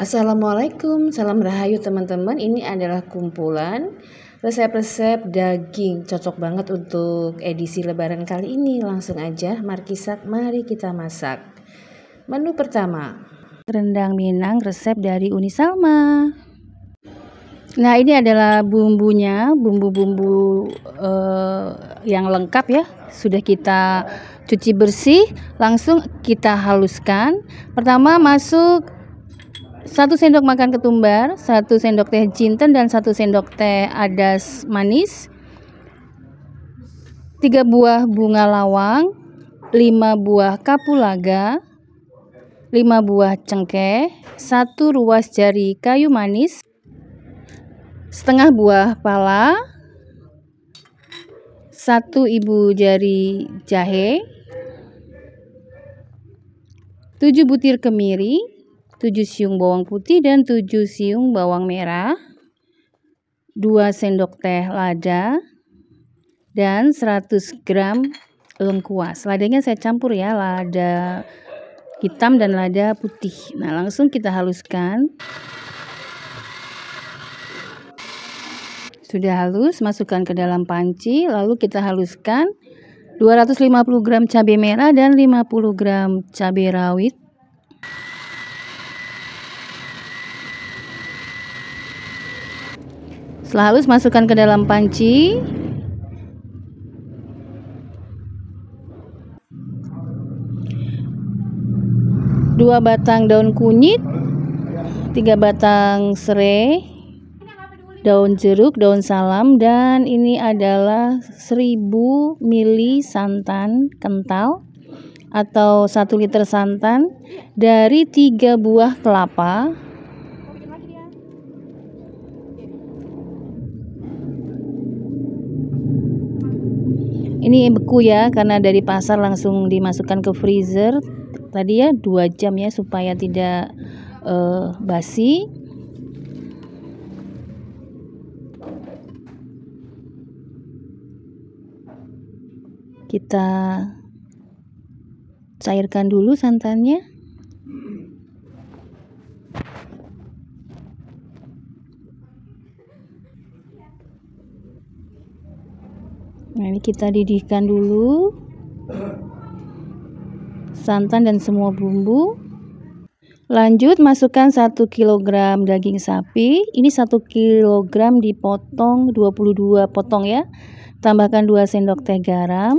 Assalamualaikum, salam rahayu teman-teman. Ini adalah kumpulan resep-resep daging cocok banget untuk edisi lebaran kali ini. Langsung aja markisak mari kita masak. Menu pertama, rendang Minang resep dari Uni Salma. Nah, ini adalah bumbunya, bumbu-bumbu uh, yang lengkap ya. Sudah kita cuci bersih, langsung kita haluskan. Pertama masuk 1 sendok makan ketumbar, 1 sendok teh jinten dan 1 sendok teh adas manis. 3 buah bunga lawang, 5 buah kapulaga, 5 buah cengkeh, 1 ruas jari kayu manis, setengah buah pala, 1 ibu jari jahe, 7 butir kemiri, 7 siung bawang putih dan 7 siung bawang merah, 2 sendok teh lada, dan 100 gram lengkuas. Ladanya saya campur ya, lada hitam dan lada putih. Nah, langsung kita haluskan. Sudah halus, masukkan ke dalam panci, lalu kita haluskan 250 gram cabai merah dan 50 gram cabai rawit. Setelah halus masukkan ke dalam panci. Dua batang daun kunyit, tiga batang serai, daun jeruk, daun salam dan ini adalah 1000 ml santan kental atau 1 liter santan dari tiga buah kelapa ini beku ya karena dari pasar langsung dimasukkan ke freezer tadi ya dua jam ya supaya tidak uh, basi kita cairkan dulu santannya ini kita didihkan dulu santan dan semua bumbu. Lanjut masukkan 1 kg daging sapi. Ini 1 kg dipotong 22 potong ya. Tambahkan 2 sendok teh garam.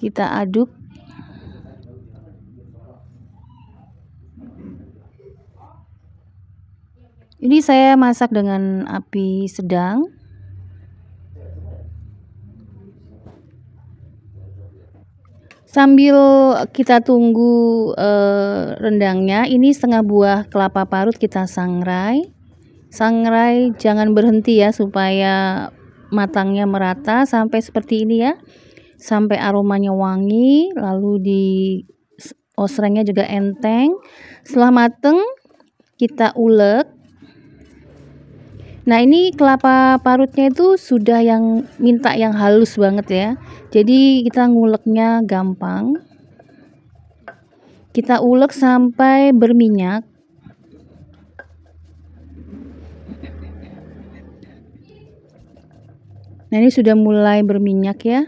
Kita aduk Ini saya masak dengan api sedang. Sambil kita tunggu eh, rendangnya, ini setengah buah kelapa parut kita sangrai. Sangrai jangan berhenti ya supaya matangnya merata sampai seperti ini ya. Sampai aromanya wangi, lalu di osrengnya juga enteng. Setelah mateng, kita ulek Nah, ini kelapa parutnya itu sudah yang minta yang halus banget ya. Jadi kita nguleknya gampang. Kita ulek sampai berminyak. Nah, ini sudah mulai berminyak ya.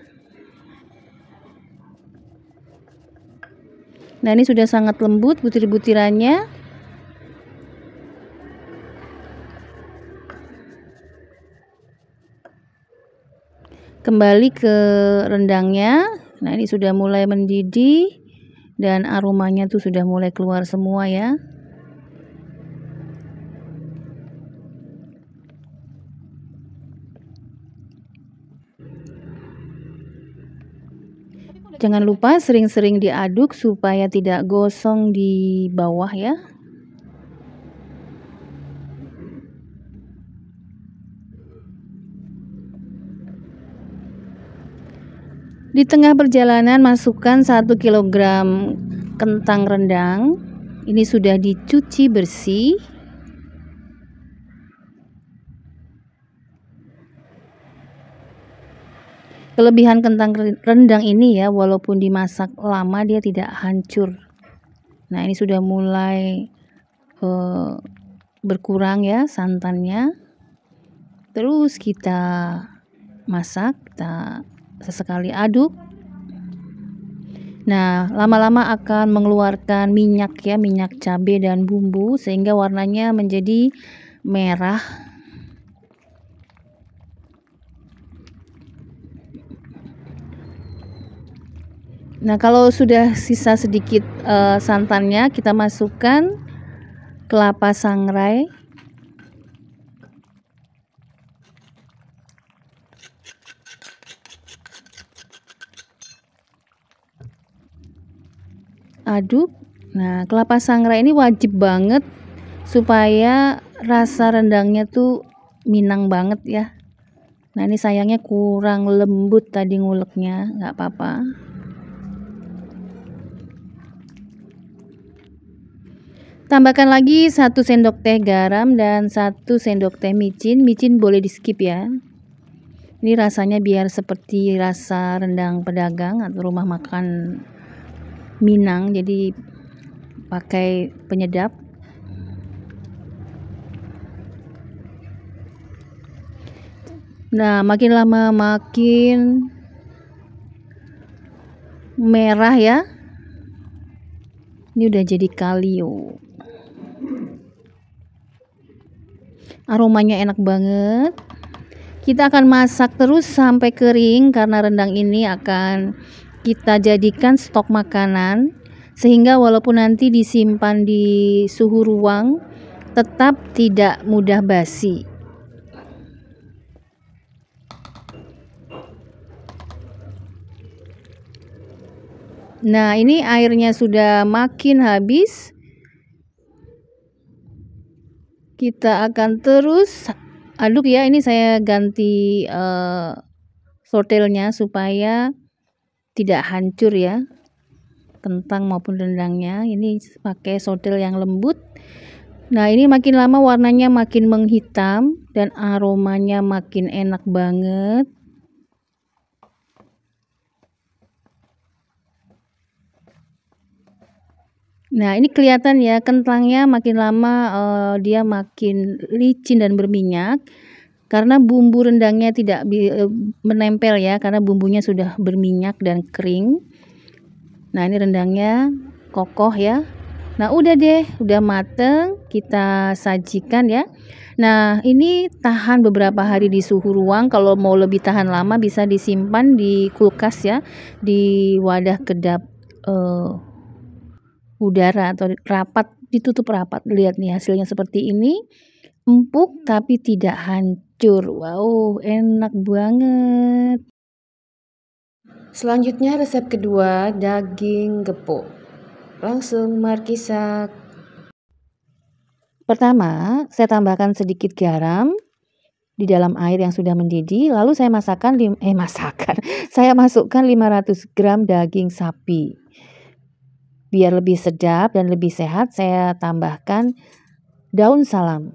Nah, ini sudah sangat lembut butir-butirannya. kembali ke rendangnya nah ini sudah mulai mendidih dan aromanya tuh sudah mulai keluar semua ya Jangan lupa sering-sering diaduk supaya tidak gosong di bawah ya. Di tengah perjalanan masukkan 1 kg kentang rendang. Ini sudah dicuci bersih. Kelebihan kentang rendang ini ya, walaupun dimasak lama dia tidak hancur. Nah, ini sudah mulai uh, berkurang ya santannya. Terus kita masak, kita sesekali aduk. Nah, lama-lama akan mengeluarkan minyak ya, minyak cabai dan bumbu sehingga warnanya menjadi merah. Nah, kalau sudah sisa sedikit e, santannya, kita masukkan kelapa sangrai. aduk. Nah, kelapa sangrai ini wajib banget supaya rasa rendangnya tuh minang banget ya. Nah, ini sayangnya kurang lembut tadi nguleknya, nggak apa-apa. Tambahkan lagi 1 sendok teh garam dan 1 sendok teh micin. Micin boleh di skip ya. Ini rasanya biar seperti rasa rendang pedagang atau rumah makan Minang jadi pakai penyedap nah makin lama makin merah ya ini udah jadi kalio aromanya enak banget kita akan masak terus sampai kering karena rendang ini akan kita jadikan stok makanan sehingga walaupun nanti disimpan di suhu ruang tetap tidak mudah basi. Nah, ini airnya sudah makin habis. Kita akan terus aduk ya. Ini saya ganti uh, eh, sortelnya supaya tidak hancur ya kentang maupun rendangnya ini pakai sotel yang lembut nah ini makin lama warnanya makin menghitam dan aromanya makin enak banget Nah, ini kelihatan ya kentangnya makin lama uh, dia makin licin dan berminyak. Karena bumbu rendangnya tidak e, menempel ya, karena bumbunya sudah berminyak dan kering. Nah, ini rendangnya kokoh ya. Nah, udah deh, udah mateng, kita sajikan ya. Nah, ini tahan beberapa hari di suhu ruang. Kalau mau lebih tahan lama bisa disimpan di kulkas ya, di wadah kedap uh, udara atau rapat ditutup rapat. Lihat nih hasilnya seperti ini. Empuk tapi tidak hancur kencur. Wow, enak banget. Selanjutnya resep kedua, daging gepuk. Langsung markisa. Pertama, saya tambahkan sedikit garam di dalam air yang sudah mendidih, lalu saya masakkan eh masakan. Saya masukkan 500 gram daging sapi. Biar lebih sedap dan lebih sehat, saya tambahkan daun salam.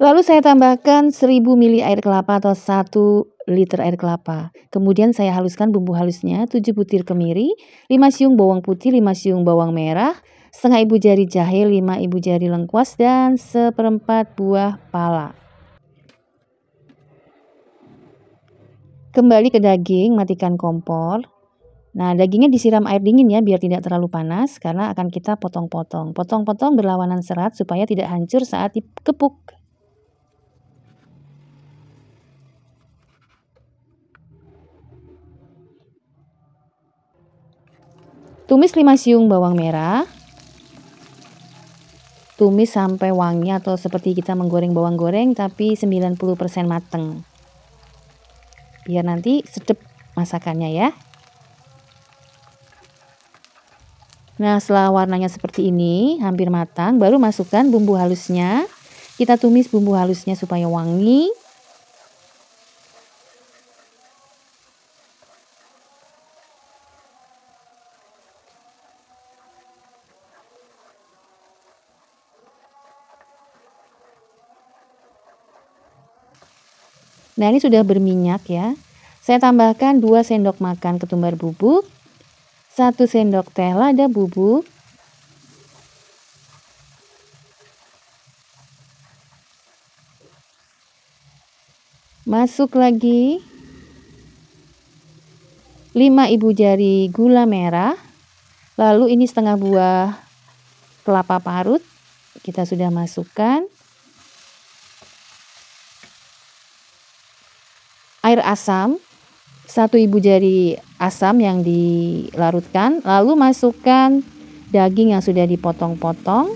Lalu saya tambahkan 1000 ml air kelapa atau 1 liter air kelapa. Kemudian saya haluskan bumbu halusnya, 7 butir kemiri, 5 siung bawang putih, 5 siung bawang merah, setengah ibu jari jahe, 5 ibu jari lengkuas, dan seperempat buah pala. Kembali ke daging, matikan kompor. Nah, dagingnya disiram air dingin ya biar tidak terlalu panas karena akan kita potong-potong. Potong-potong berlawanan serat supaya tidak hancur saat dikepuk. Tumis 5 siung bawang merah. Tumis sampai wangi atau seperti kita menggoreng bawang goreng tapi 90% mateng. Biar nanti sedep masakannya ya. Nah setelah warnanya seperti ini hampir matang baru masukkan bumbu halusnya. Kita tumis bumbu halusnya supaya wangi. Nah, ini sudah berminyak ya. Saya tambahkan 2 sendok makan ketumbar bubuk, 1 sendok teh lada bubuk, Masuk lagi 5 ibu jari gula merah. Lalu ini setengah buah kelapa parut kita sudah masukkan air asam, satu ibu jari asam yang dilarutkan, lalu masukkan daging yang sudah dipotong-potong.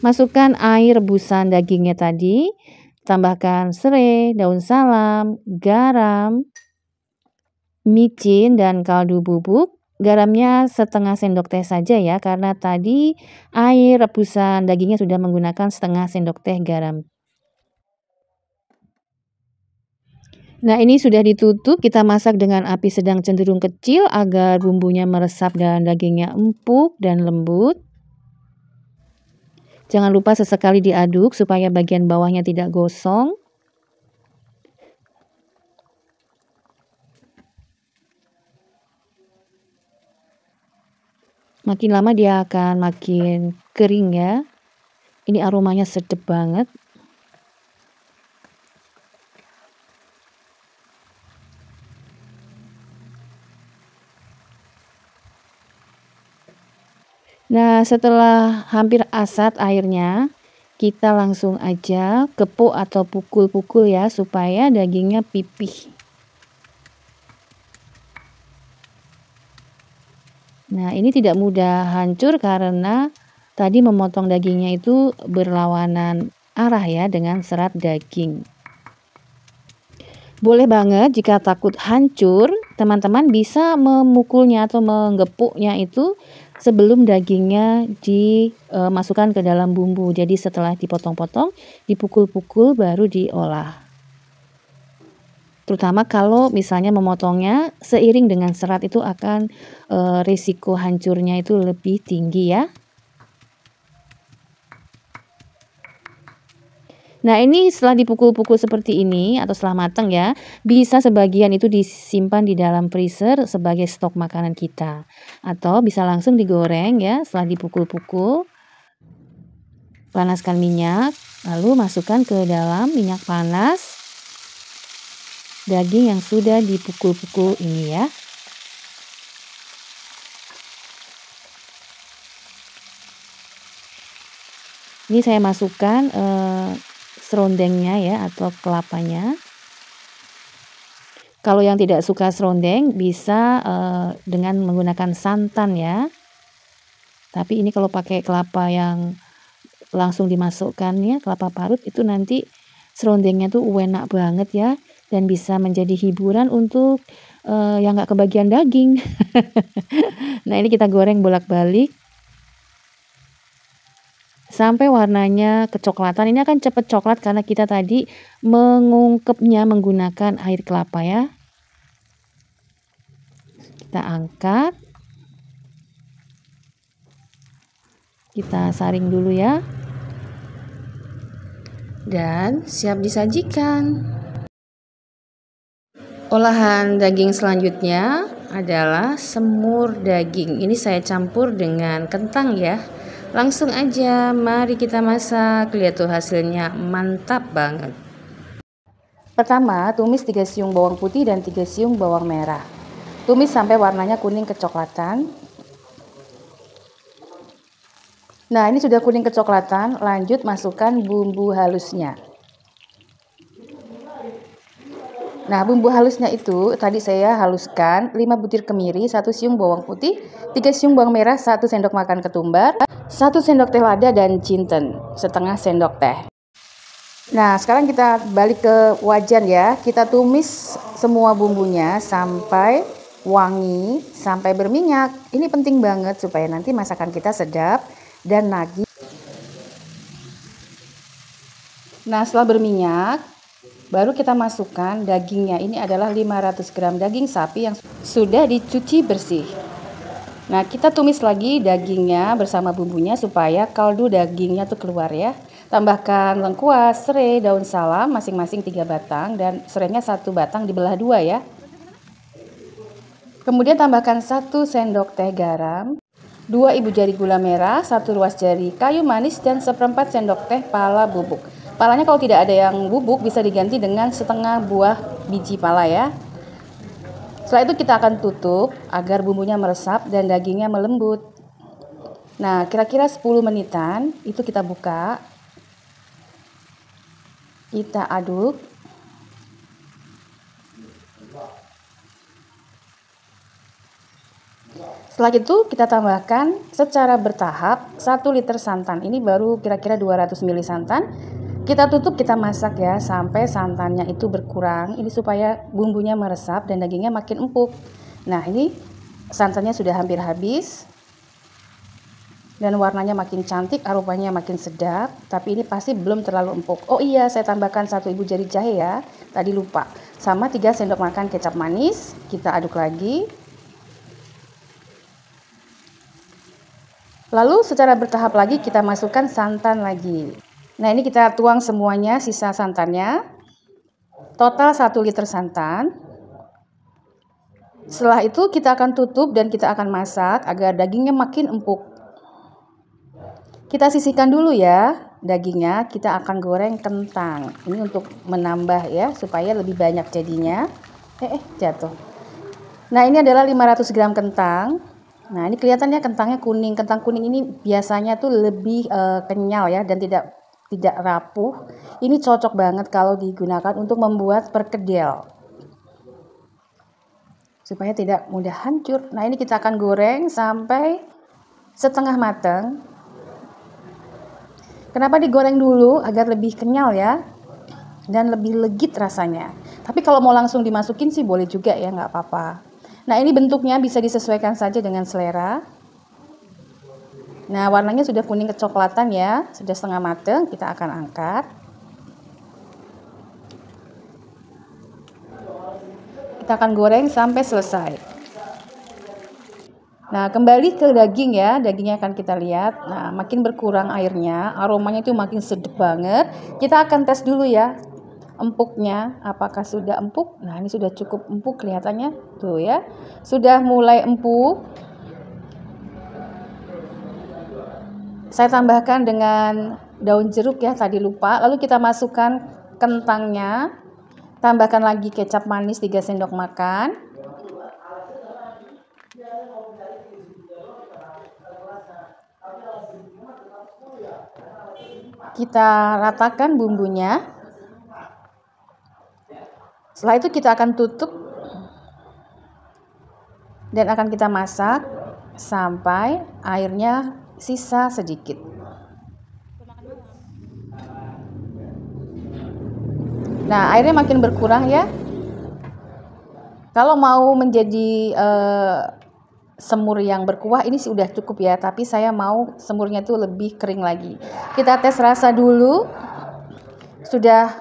Masukkan air rebusan dagingnya tadi, tambahkan serai, daun salam, garam, micin dan kaldu bubuk. Garamnya setengah sendok teh saja ya, karena tadi air rebusan dagingnya sudah menggunakan setengah sendok teh garam Nah ini sudah ditutup, kita masak dengan api sedang cenderung kecil agar bumbunya meresap dan dagingnya empuk dan lembut. Jangan lupa sesekali diaduk supaya bagian bawahnya tidak gosong. Makin lama dia akan makin kering ya. Ini aromanya sedap banget. Nah, setelah hampir asat airnya, kita langsung aja kepuk atau pukul-pukul ya supaya dagingnya pipih. Nah, ini tidak mudah hancur karena tadi memotong dagingnya itu berlawanan arah ya dengan serat daging. Boleh banget jika takut hancur, teman-teman bisa memukulnya atau menggepuknya itu sebelum dagingnya dimasukkan ke dalam bumbu. Jadi setelah dipotong-potong, dipukul-pukul baru diolah. Terutama kalau misalnya memotongnya seiring dengan serat itu akan e, risiko hancurnya itu lebih tinggi ya. Nah, ini setelah dipukul-pukul seperti ini atau setelah matang ya, bisa sebagian itu disimpan di dalam freezer sebagai stok makanan kita. Atau bisa langsung digoreng ya setelah dipukul-pukul. Panaskan minyak, lalu masukkan ke dalam minyak panas daging yang sudah dipukul-pukul ini ya. Ini saya masukkan eh, serondengnya ya atau kelapanya. Kalau yang tidak suka serondeng bisa uh, dengan menggunakan santan ya. Tapi ini kalau pakai kelapa yang langsung dimasukkan ya kelapa parut itu nanti serondengnya tuh enak banget ya dan bisa menjadi hiburan untuk uh, yang nggak kebagian daging. nah ini kita goreng bolak-balik sampai warnanya kecoklatan. Ini akan cepat coklat karena kita tadi mengungkepnya menggunakan air kelapa ya. Kita angkat. Kita saring dulu ya. Dan siap disajikan. Olahan daging selanjutnya adalah semur daging. Ini saya campur dengan kentang ya. Langsung aja, mari kita masak. Lihat tuh hasilnya mantap banget. Pertama, tumis 3 siung bawang putih dan 3 siung bawang merah. Tumis sampai warnanya kuning kecoklatan. Nah, ini sudah kuning kecoklatan, lanjut masukkan bumbu halusnya. Nah, bumbu halusnya itu tadi saya haluskan 5 butir kemiri, 1 siung bawang putih, 3 siung bawang merah, 1 sendok makan ketumbar, 1 sendok teh lada dan jinten, setengah sendok teh. Nah, sekarang kita balik ke wajan ya. Kita tumis semua bumbunya sampai wangi, sampai berminyak. Ini penting banget supaya nanti masakan kita sedap dan nagih. Nah, setelah berminyak, baru kita masukkan dagingnya. Ini adalah 500 gram daging sapi yang sudah dicuci bersih. Nah, kita tumis lagi dagingnya bersama bumbunya supaya kaldu dagingnya tuh keluar ya. Tambahkan lengkuas, serai, daun salam masing-masing 3 batang dan serainya satu batang dibelah dua ya. Kemudian tambahkan 1 sendok teh garam, 2 ibu jari gula merah, 1 ruas jari kayu manis dan seperempat sendok teh pala bubuk. Palanya kalau tidak ada yang bubuk bisa diganti dengan setengah buah biji pala ya. Setelah itu kita akan tutup agar bumbunya meresap dan dagingnya melembut. Nah, kira-kira 10 menitan itu kita buka. Kita aduk. Setelah itu kita tambahkan secara bertahap 1 liter santan. Ini baru kira-kira 200 ml santan kita tutup, kita masak ya sampai santannya itu berkurang. Ini supaya bumbunya meresap dan dagingnya makin empuk. Nah, ini santannya sudah hampir habis. Dan warnanya makin cantik, aromanya makin sedap, tapi ini pasti belum terlalu empuk. Oh iya, saya tambahkan satu ibu jari jahe ya. Tadi lupa. Sama tiga sendok makan kecap manis, kita aduk lagi. Lalu secara bertahap lagi kita masukkan santan lagi. Nah ini kita tuang semuanya sisa santannya. Total 1 liter santan. Setelah itu kita akan tutup dan kita akan masak agar dagingnya makin empuk. Kita sisihkan dulu ya dagingnya. Kita akan goreng kentang. Ini untuk menambah ya supaya lebih banyak jadinya. Eh, eh jatuh. Nah ini adalah 500 gram kentang. Nah ini kelihatannya kentangnya kuning. Kentang kuning ini biasanya tuh lebih uh, kenyal ya dan tidak tidak rapuh. Ini cocok banget kalau digunakan untuk membuat perkedel. Supaya tidak mudah hancur. Nah ini kita akan goreng sampai setengah matang. Kenapa digoreng dulu agar lebih kenyal ya dan lebih legit rasanya. Tapi kalau mau langsung dimasukin sih boleh juga ya nggak apa-apa. Nah ini bentuknya bisa disesuaikan saja dengan selera. Nah, warnanya sudah kuning kecoklatan ya, sudah setengah mateng, kita akan angkat. Kita akan goreng sampai selesai. Nah, kembali ke daging ya, dagingnya akan kita lihat. Nah, makin berkurang airnya, aromanya itu makin sedap banget. Kita akan tes dulu ya, empuknya apakah sudah empuk nah ini sudah cukup empuk kelihatannya tuh ya sudah mulai empuk Saya tambahkan dengan daun jeruk ya tadi lupa. Lalu kita masukkan kentangnya. Tambahkan lagi kecap manis 3 sendok makan. Kita ratakan bumbunya. Setelah itu kita akan tutup dan akan kita masak sampai airnya sisa sedikit. Nah, airnya makin berkurang ya. Kalau mau menjadi uh, semur yang berkuah ini sih udah cukup ya, tapi saya mau semurnya itu lebih kering lagi. Kita tes rasa dulu. Sudah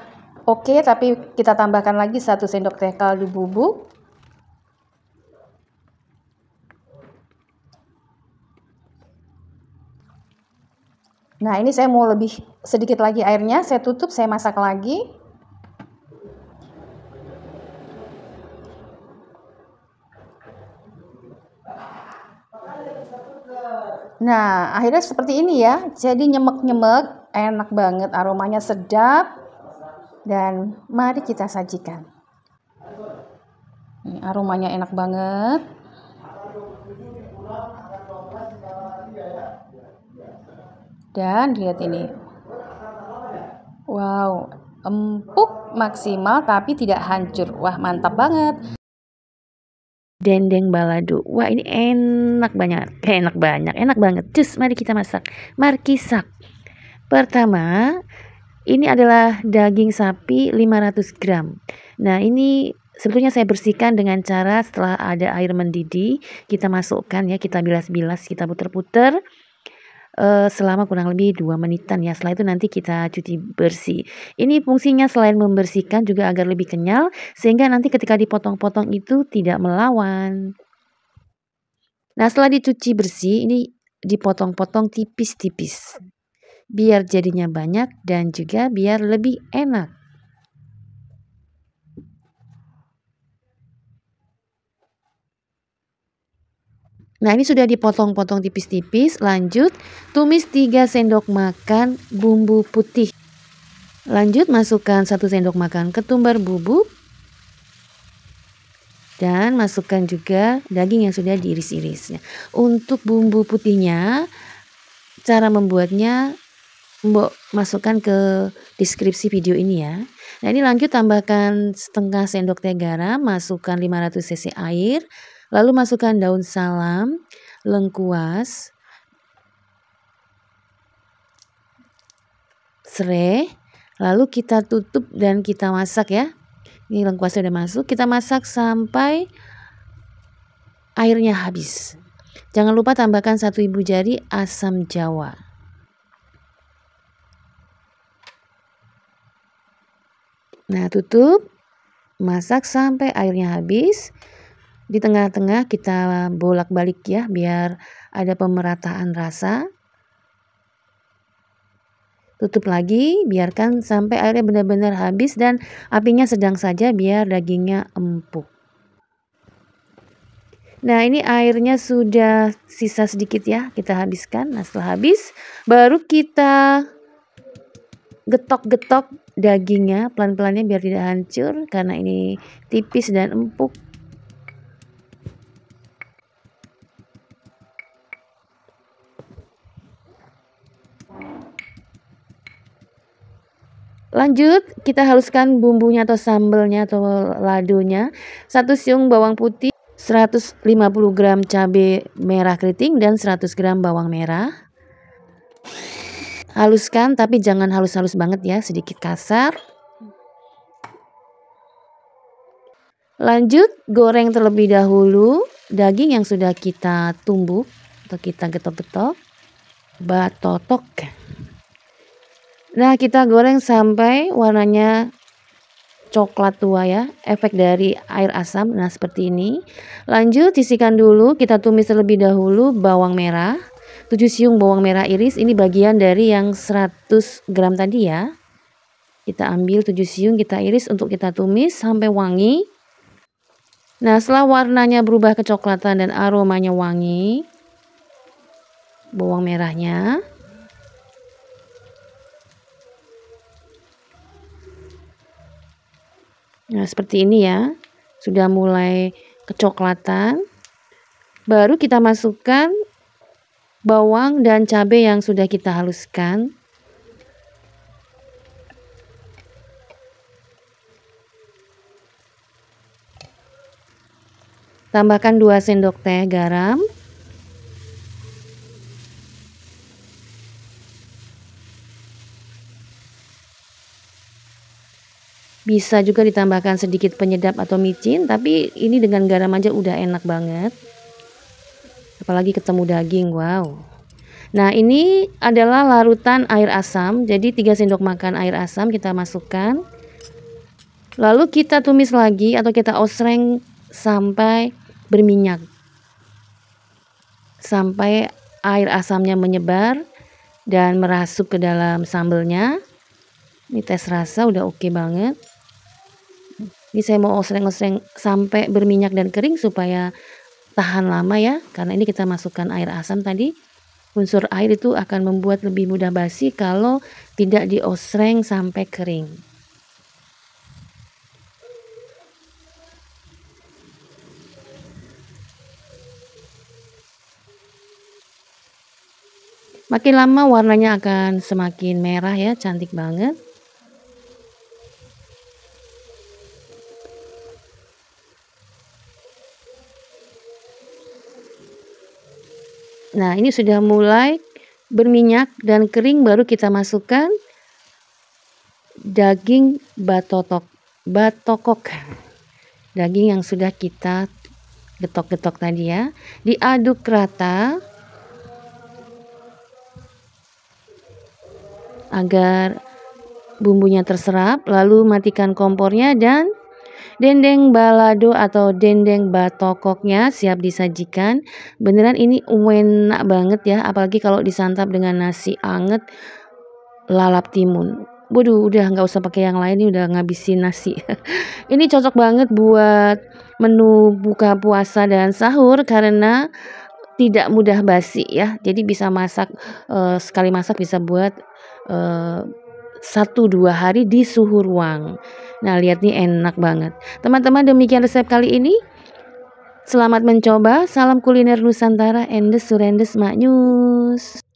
oke, okay, tapi kita tambahkan lagi satu sendok teh kaldu bubuk. Nah, ini saya mau lebih sedikit lagi airnya, saya tutup, saya masak lagi. Nah, akhirnya seperti ini ya. Jadi nyemek-nyemek, enak banget, aromanya sedap. Dan mari kita sajikan. Ini aromanya enak banget. Dan lihat ini. Wow, empuk maksimal tapi tidak hancur. Wah, mantap banget. Dendeng balado. Wah, ini enak banyak. Eh, enak banyak, enak banget. Cus, mari kita masak. Markisak. Pertama, ini adalah daging sapi 500 gram. Nah, ini sebetulnya saya bersihkan dengan cara setelah ada air mendidih, kita masukkan ya, kita bilas-bilas, kita puter-puter uh, selama kurang lebih dua menitan ya. Setelah itu nanti kita cuci bersih. Ini fungsinya selain membersihkan juga agar lebih kenyal sehingga nanti ketika dipotong-potong itu tidak melawan. Nah, setelah dicuci bersih ini dipotong-potong tipis-tipis. Biar jadinya banyak dan juga biar lebih enak. Nah ini sudah dipotong-potong tipis-tipis. Lanjut tumis 3 sendok makan bumbu putih. Lanjut masukkan 1 sendok makan ketumbar bubuk. Dan masukkan juga daging yang sudah diiris-iris. Untuk bumbu putihnya cara membuatnya Mbok masukkan ke deskripsi video ini ya. Nah ini lanjut tambahkan setengah sendok teh garam, masukkan 500 cc air, Lalu masukkan daun salam, lengkuas, serai, lalu kita tutup dan kita masak ya. Ini lengkuasnya sudah masuk, kita masak sampai airnya habis. Jangan lupa tambahkan satu ibu jari asam jawa. Nah, tutup, masak sampai airnya habis. Di tengah-tengah kita bolak-balik ya biar ada pemerataan rasa. Tutup lagi, biarkan sampai airnya benar-benar habis dan apinya sedang saja biar dagingnya empuk. Nah ini airnya sudah sisa sedikit ya kita habiskan. Nah setelah habis baru kita getok-getok dagingnya pelan-pelannya biar tidak hancur karena ini tipis dan empuk. Lanjut, kita haluskan bumbunya atau sambelnya atau ladunya Satu siung bawang putih, 150 gram cabai merah keriting dan 100 gram bawang merah. Haluskan tapi jangan halus-halus banget ya, sedikit kasar. Lanjut, goreng terlebih dahulu daging yang sudah kita tumbuk atau kita getok-getok. Batotok. -getok. Nah, kita goreng sampai warnanya coklat tua ya, efek dari air asam. Nah, seperti ini. Lanjut sisihkan dulu, kita tumis terlebih dahulu bawang merah. 7 siung bawang merah iris ini bagian dari yang 100 gram tadi ya. Kita ambil 7 siung kita iris untuk kita tumis sampai wangi. Nah, setelah warnanya berubah kecoklatan dan aromanya wangi, bawang merahnya Nah, seperti ini ya. Sudah mulai kecoklatan. Baru kita masukkan bawang dan cabai yang sudah kita haluskan. Tambahkan 2 sendok teh garam. Bisa juga ditambahkan sedikit penyedap atau micin, tapi ini dengan garam aja udah enak banget. Apalagi ketemu daging, wow. Nah, ini adalah larutan air asam. Jadi 3 sendok makan air asam kita masukkan. Lalu kita tumis lagi atau kita osreng sampai berminyak. Sampai air asamnya menyebar dan merasuk ke dalam sambelnya. Ini tes rasa udah oke okay banget. Ini saya mau oseng-oseng sampai berminyak dan kering supaya tahan lama ya. Karena ini kita masukkan air asam tadi. Unsur air itu akan membuat lebih mudah basi kalau tidak diosreng sampai kering. Makin lama warnanya akan semakin merah ya, cantik banget. Nah, ini sudah mulai berminyak dan kering baru kita masukkan daging batotok batokok. Daging yang sudah kita getok-getok tadi ya. Diaduk rata agar bumbunya terserap, lalu matikan kompornya dan Dendeng balado atau dendeng batokoknya siap disajikan. Beneran ini enak banget ya, apalagi kalau disantap dengan nasi anget lalap timun. Waduh, udah nggak usah pakai yang lain, ini udah ngabisin nasi. ini cocok banget buat menu buka puasa dan sahur karena tidak mudah basi ya. Jadi bisa masak uh, sekali masak bisa buat eh, satu dua hari di suhu ruang. Nah, lihat nih enak banget. Teman-teman, demikian resep kali ini. Selamat mencoba. Salam kuliner Nusantara. Endes surendes maknyus.